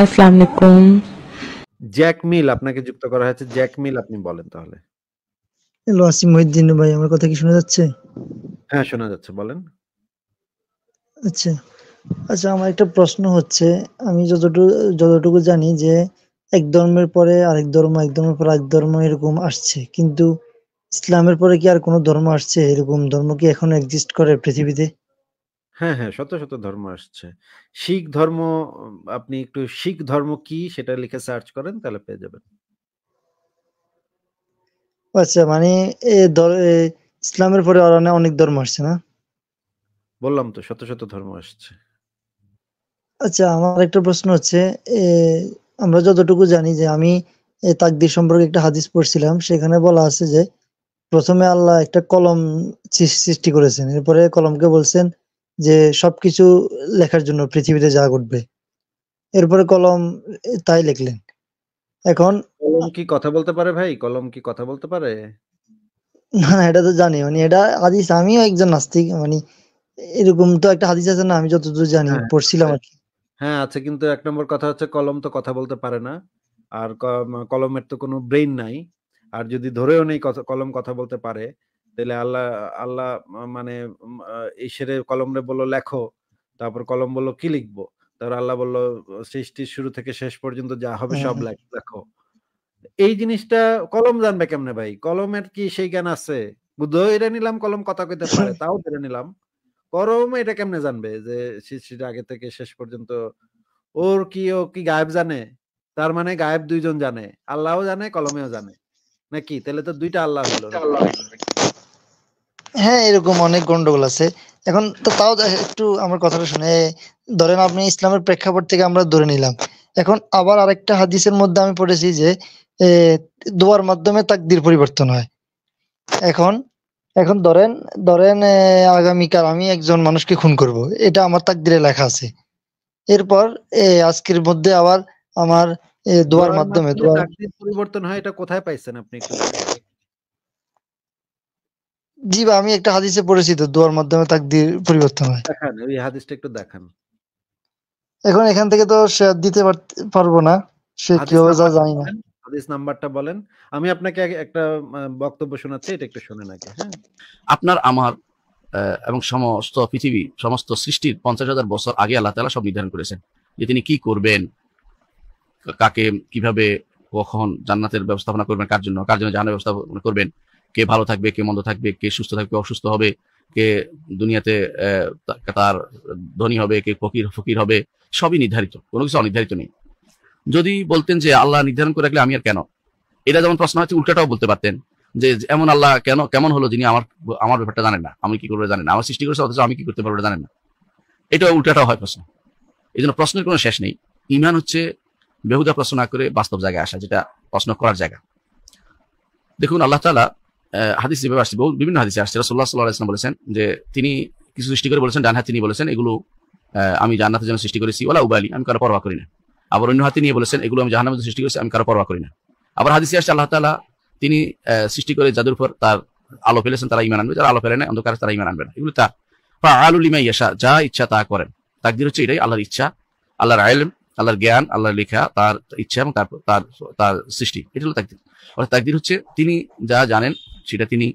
আসসালামু আলাইকুম জ্যাক মিল আপনাকে যুক্ত করা হয়েছে জ্যাক মিল আপনি বলেন তাহলে হ্যালো আসিম মহিউদ্দিন ভাই আমার কথা কি শোনা যাচ্ছে হ্যাঁ শোনা যাচ্ছে বলেন আচ্ছা আচ্ছা আমার একটা প্রশ্ন হচ্ছে আমি যতটুকু যতটুকু জানি যে এক ধর্মের পরে আরেক ধর্ম এক ধর্মের পর আরেক ধর্ম এরকম আসছে কিন্তু ইসলামের পরে কি আর কোনো ধর্ম আসছে এরকম ধর্ম কি এখন এক্সিস্ট করে পৃথিবীতে হ্যাঁ, হ্যাঁ। শত, শত ধর্ম আসছে। শিখ ধর্ম আপনি একটু শিখ ধর্ম কি সেটা লিখে সার্চ করেন তাহলে পেয়ে যাবেন। আচ্ছা মানে ইসলামের পরে অনেক ধর্ম আসছে না? বললাম তো শত, শত ধর্ম আসছে। আচ্ছা আমার একটা প্রশ্ন হচ্ছে আমরা যতটুকু জানি যে আমি তাকদির সম্পর্কে একটা হাদিস পড়ছিলাম। সেখানে বলা আছে যে প্রথমে আল্লাহ একটা কলম সৃষ্টি করেছেন। এরপরে কলমকে বলছেন যে সবকিছু লেখার জন্য পৃথিবীতে যা ঘটবে এরপরে কলম তাই লিখলেন এখন কলম কি কথা বলতে পারে ভাই কলম কি কথা বলতে পারে না না এটা তো জানি মানে এটা হাদিস আমিও একজন নাস্তিক মানে এরকম তো একটা হাদিস আছে না আমি যতদূর জানি হ্যাঁ, পড়ছিলাম আর কি হ্যাঁ আছে কিন্তু এক নম্বর কথা হচ্ছে কলম তো কথা বলতে পারে না আর কলমের তো কোনো ব্রেইন নাই আর যদি ধরেও নেই কলম কথা বলতে পারে তাহলে আল্লাহ আল্লাহ মানে ঈশ্বরে কলমরে বললো লেখো তারপর কলম বললো কি লিখবো তারপর আল্লাহ বললো সৃষ্টির শুরু থেকে শেষ পর্যন্ত যা হবে হ্যাঁ, সব হ্যাঁ। লেখো এই জিনিসটা কলম জানবে কেমনে ভাই কলমের কি সেই জ্ঞান আছে বুদ্ধ নিলাম কলম কথা কইতে পারে তাও ধরে নিলাম কলম এটা কেমনে জানবে যে সৃষ্টিটা আগে থেকে শেষ পর্যন্ত ওর কি ও কি গায়েব জানে তার মানে গায়েব দুইজন জানে আল্লাহও জানে কলমেও জানে নাকি তাহলে তো দুইটা আল্লাহ হলো হ্যাঁ এরকম অনেক গন্ডগোল আছে এখন তো তাও একটু আমার কথাটা শুনে ধরেন আপনি ইসলামের প্রেক্ষাপট থেকে আমরা ধরে নিলাম এখন আবার আরেকটা হাদিসের মধ্যে আমি পড়েছি যে দোয়ার মাধ্যমে তাকদির পরিবর্তন হয় এখন এখন ধরেন ধরেন আগামীকাল আমি একজন মানুষকে খুন করব এটা আমার তাকদিরে লেখা আছে এরপর আজকের মধ্যে আবার আমার দোয়ার মাধ্যমে পরিবর্তন হয় এটা কোথায় পাইছেন আপনি জি বা আমি একটা হাদিসে পড়েছি তো দোয়ার মাধ্যমে তাকদির পরিবর্তন হয় ওই হাদিসটা একটু দেখান এখন এখান থেকে তো শেয়ার দিতে পারবো না সে কিভাবে যা জানি না হাদিস নাম্বারটা বলেন আমি আপনাকে একটা বক্তব্য শোনাচ্ছি এটা একটু শুনে নাকি হ্যাঁ আপনার আমার এবং সমস্ত পৃথিবী সমস্ত সৃষ্টির পঞ্চাশ হাজার বছর আগে আল্লাহ তালা সব নির্ধারণ করেছেন যে তিনি কি করবেন কাকে কিভাবে কখন জান্নাতের ব্যবস্থাপনা করবেন কার জন্য কার জন্য জানার ব্যবস্থাপনা করবেন কে ভালো থাকবে কে মন্দ থাকবে কে সুস্থ থাকবে অসুস্থ হবে কে দুনিয়াতে তার ধনী হবে কে ফকির ফকির হবে সবই নির্ধারিত কোনো কিছু অনির্ধারিত নেই যদি বলতেন যে আল্লাহ নির্ধারণ করে রাখলে আমি আর কেন এটা যেমন প্রশ্ন হচ্ছে উল্টাটাও বলতে পারতেন যে এমন আল্লাহ কেন কেমন হলো যিনি আমার আমার ব্যাপারটা জানেন না আমি কি করবো জানেন না আমার সৃষ্টি করেছে অথচ আমি কি করতে পারবো জানেন না এটা উল্টাটাও হয় প্রশ্ন এই জন্য প্রশ্নের কোনো শেষ নেই ইমান হচ্ছে বেহুদা প্রশ্ন না করে বাস্তব জায়গায় আসা যেটা প্রশ্ন করার জায়গা দেখুন আল্লাহ তালা হাদিস যেভাবে আসছে বহু বিভিন্ন হাদিসে আসছে রসল্লাহ সাল্লাহ ইসলাম বলেছেন যে তিনি কিছু সৃষ্টি করে বলেছেন ডানহাত তিনি বলেছেন এগুলো আমি জান্নাতের জন্য সৃষ্টি করেছি ওলা উবালি আমি কারো পরোয়া করি না আবার অন্য হাতে নিয়ে বলেছেন এগুলো আমি জাহান্নামের সৃষ্টি করেছি আমি কারো পরোয়া করি না আবার হাদিসে আসছে আল্লাহ তালা তিনি সৃষ্টি করে যাদের উপর তার আলো ফেলেছেন তারা ইমান আনবে যারা আলো ফেলে না অন্ধকার তারা ইমান আনবে না এগুলো তা বা আলুল ইমা ইয়াসা যা ইচ্ছা তা করেন তাকদির হচ্ছে এটাই আল্লাহর ইচ্ছা আল্লাহর আইলম আল্লাহর জ্ঞান আল্লাহর লেখা তার ইচ্ছা এবং তার তার তার সৃষ্টি এটা হলো তাকদির অর্থাৎ তাকদির হচ্ছে তিনি যা জানেন সেটা তিনি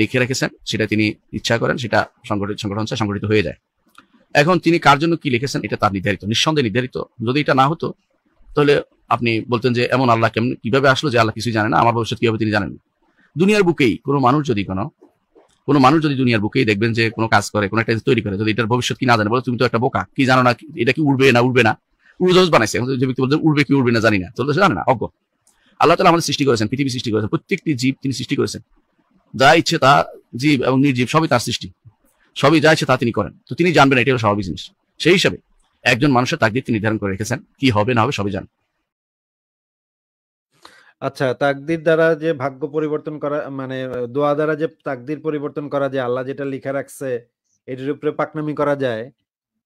লিখে রেখেছেন সেটা তিনি ইচ্ছা করেন সেটা সংগঠিত সংগঠন সংগঠিত হয়ে যায় এখন তিনি কার জন্য কি লিখেছেন এটা তার নির্ধারিত নিঃসন্দেহে নির্ধারিত যদি এটা না হতো তাহলে আপনি বলতেন যে এমন আল্লাহ কেমন কিভাবে আসলো যে আল্লাহ কিছু জানে না আমার ভবিষ্যৎ কিভাবে তিনি জানেন দুনিয়ার বুকেই কোনো মানুষ যদি কোনো কোনো মানুষ যদি দুনিয়ার বুকেই দেখবেন যে কোনো কাজ করে কোনো একটা তৈরি করে যদি এটার ভবিষ্যৎ কি না জানে বলে তুমি তো একটা বোকা কি জানো না এটা কি উড়বে না উড়বে না উড়োজাহাজ বানাইছে যে ব্যক্তি উড়বে কি উড়বে না জানি না তো জানে না অজ্ঞ আল্লাহ তালা আমাদের সৃষ্টি করেছেন পৃথিবী সৃষ্টি করেছেন প্রত্যেকটি জীব তিনি সৃষ্টি করেছেন যা ইচ্ছে তা জীব এবং নির্জীব সবই তার সৃষ্টি সবই যা ইচ্ছে তা তিনি করেন তো তিনি জানবেন এটি হলো স্বাভাবিক জিনিস সেই হিসাবে একজন মানুষের তাকদির তিনি নির্ধারণ করে রেখেছেন কি হবে না হবে সবই জানেন আচ্ছা তাকদির দ্বারা যে ভাগ্য পরিবর্তন করা মানে দোয়া দ্বারা যে তাকদির পরিবর্তন করা যায় আল্লাহ যেটা লিখে রাখছে এটির উপরে পাকনামি করা যায়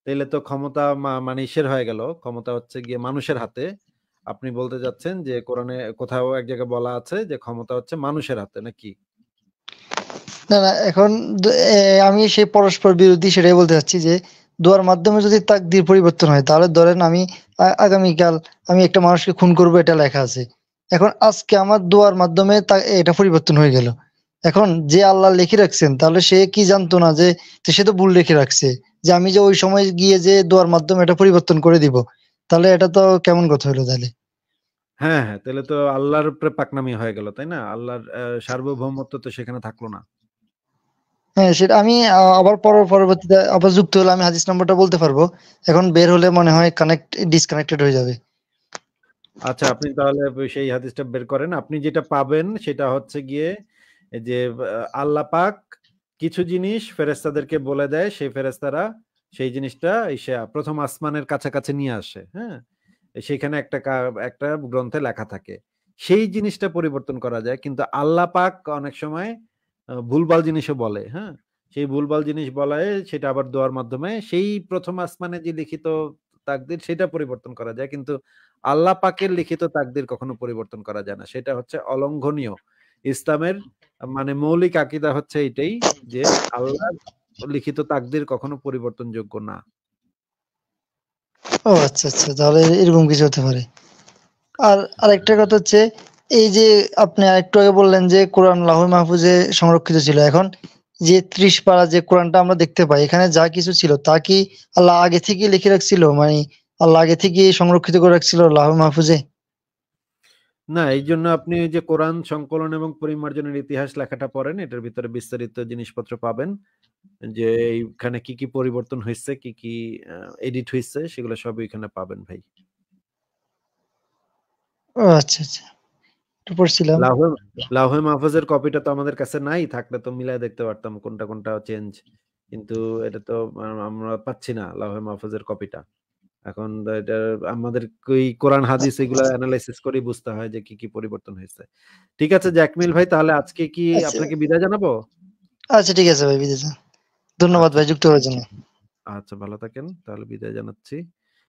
তাহলে তো ক্ষমতা মানে ঈশ্বর হয়ে গেল ক্ষমতা হচ্ছে গিয়ে মানুষের হাতে আপনি বলতে যাচ্ছেন যে কোরআনে কোথাও এক জায়গায় বলা আছে যে ক্ষমতা হচ্ছে মানুষের হাতে নাকি না না এখন আমি সেই পরস্পর বিরোধী সেটাই বলতে চাচ্ছি যে দোয়ার মাধ্যমে যদি তাকদির পরিবর্তন হয় তাহলে ধরেন আমি আগামীকাল আমি একটা মানুষকে খুন করব এটা লেখা আছে এখন আজকে আমার দোয়ার মাধ্যমে এটা পরিবর্তন হয়ে গেল এখন যে আল্লাহ লিখে রাখছেন তাহলে সে কি জানতো না যে সে তো ভুল লিখে রাখছে যে আমি যে ওই সময় গিয়ে যে দোয়ার মাধ্যমে এটা পরিবর্তন করে দিব তাহলে এটা তো কেমন কথা হলো তাহলে হ্যাঁ হ্যাঁ তাহলে তো আল্লাহর উপরে পাকনামি হয়ে গেল তাই না আল্লাহর সার্বভৌমত্ব তো সেখানে থাকলো না হ্যাঁ সেটা আমি আবার পর পরবর্তীতে আবার যুক্ত হলে আমি হাদিস নম্বরটা বলতে পারবো এখন বের হলে মনে হয় কানেক্ট ডিসকানেক্টেড হয়ে যাবে আচ্ছা আপনি তাহলে সেই হাদিসটা বের করেন আপনি যেটা পাবেন সেটা হচ্ছে গিয়ে যে আল্লাহ পাক কিছু জিনিস ফেরেস্তাদেরকে বলে দেয় সেই ফেরেস্তারা সেই জিনিসটা প্রথম আসমানের কাছাকাছি নিয়ে আসে হ্যাঁ সেখানে একটা একটা গ্রন্থে লেখা থাকে সেই জিনিসটা পরিবর্তন করা যায় কিন্তু আল্লাহ পাক অনেক সময় ভুলবাল জিনিসও বলে হ্যাঁ সেই ভুলবাল জিনিস বলায় সেটা আবার দোয়ার মাধ্যমে সেই প্রথম আসমানে যে লিখিত তাকদির সেটা পরিবর্তন করা যায় কিন্তু আল্লাহ পাকের লিখিত তাকদির কখনো পরিবর্তন করা যায় না সেটা হচ্ছে অলঙ্ঘনীয় ইসলামের মানে মৌলিক আকিদা হচ্ছে এটাই যে আল্লাহ লিখিত তাকদির কখনো পরিবর্তনযোগ্য না ও আচ্ছা আচ্ছা তাহলে এরকম কিছু হতে পারে আর আরেকটা কথা হচ্ছে এই যে আপনি আরেকটু আগে বললেন যে কোরআন লাহুল মাহফুজে সংরক্ষিত ছিল এখন যে ত্রিশ পাড়া যে কোরআনটা আমরা দেখতে পাই এখানে যা কিছু ছিল তা কি আল্লাহ আগে থেকে লিখে রাখছিল মানে আল্লাহ আগে থেকে সংরক্ষিত করে রাখছিল লাহুল মাহফুজে না এই জন্য আপনি ওই যে কোরআন সংকলন এবং পরিমার্জনের ইতিহাস লেখাটা পড়েন এটার ভিতরে বিস্তারিত জিনিসপত্র পাবেন যে এইখানে কি কি পরিবর্তন হয়েছে কি কি এডিট হয়েছে সেগুলো সব এখানে পাবেন ভাই আচ্ছা আচ্ছা পড়ছিলাম মাহফুজের কপিটা তো আমাদের কাছে নাই থাকলে তো দেখতে পারতাম কোনটা কোনটা চেঞ্জ কিন্তু এটা তো আমরা পাচ্ছি না লাহোয়ে মাহফুজের কপিটা এখন এটা আমাদের কোরআন হাদিস এগুলো অ্যানালাইসিস করে বুঝতে হয় যে কি কি পরিবর্তন হয়েছে ঠিক আছে জ্যাকমিল ভাই তাহলে আজকে কি আচ্ছা। আপনাকে বিদায় জানাবো আচ্ছা ঠিক আছে ভাই বিদায় ধন্যবাদ ভাই যুক্ত হওয়ার জন্য আচ্ছা ভালো থাকেন তাহলে বিদায় জানাচ্ছি